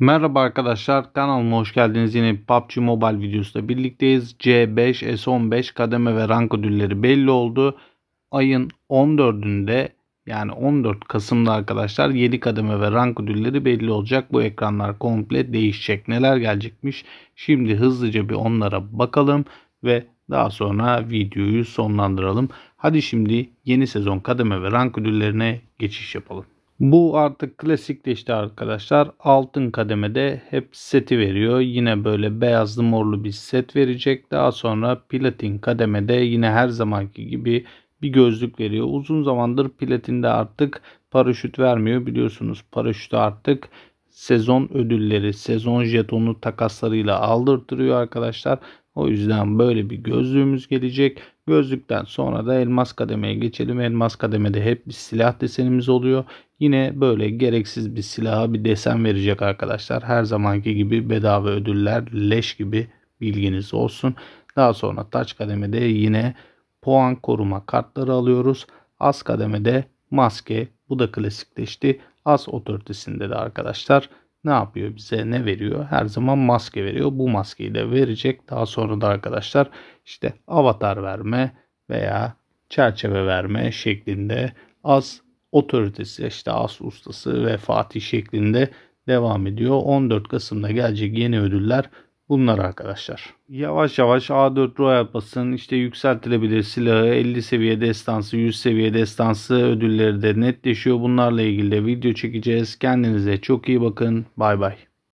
Merhaba arkadaşlar kanalıma hoş geldiniz. Yine PUBG Mobile videosunda birlikteyiz. C5, S15 kademe ve rank ödülleri belli oldu. Ayın 14'ünde yani 14 Kasım'da arkadaşlar 7 kademe ve rank ödülleri belli olacak. Bu ekranlar komple değişecek. Neler gelecekmiş? Şimdi hızlıca bir onlara bakalım ve daha sonra videoyu sonlandıralım. Hadi şimdi yeni sezon kademe ve rank ödüllerine geçiş yapalım. Bu artık klasikleşti arkadaşlar. Altın kademede hep seti veriyor. Yine böyle beyazlı morlu bir set verecek. Daha sonra platin kademede yine her zamanki gibi bir gözlük veriyor. Uzun zamandır platinde artık paraşüt vermiyor biliyorsunuz. Paraşütü artık sezon ödülleri, sezon jetonu takaslarıyla aldırtırıyor arkadaşlar. O yüzden böyle bir gözlüğümüz gelecek. Gözlükten sonra da elmas kademeye geçelim. Elmas kademede hep bir silah desenimiz oluyor. Yine böyle gereksiz bir silaha bir desen verecek arkadaşlar. Her zamanki gibi bedava ödüller leş gibi bilginiz olsun. Daha sonra taç kademede yine puan koruma kartları alıyoruz. Az kademede maske, bu da klasikleşti. Az otoritesinde de arkadaşlar ne yapıyor bize ne veriyor? Her zaman maske veriyor. Bu maskeyi de verecek. Daha sonra da arkadaşlar işte avatar verme veya çerçeve verme şeklinde az otoritesi işte Az ustası ve Fatih şeklinde devam ediyor. 14 Kasım'da gelecek yeni ödüller Bunlar arkadaşlar. Yavaş yavaş A4 Royal Pass'ın işte yükseltilebilir silahı 50 seviye destansı 100 seviye destansı ödülleri de netleşiyor. Bunlarla ilgili de video çekeceğiz. Kendinize çok iyi bakın. Bay bay.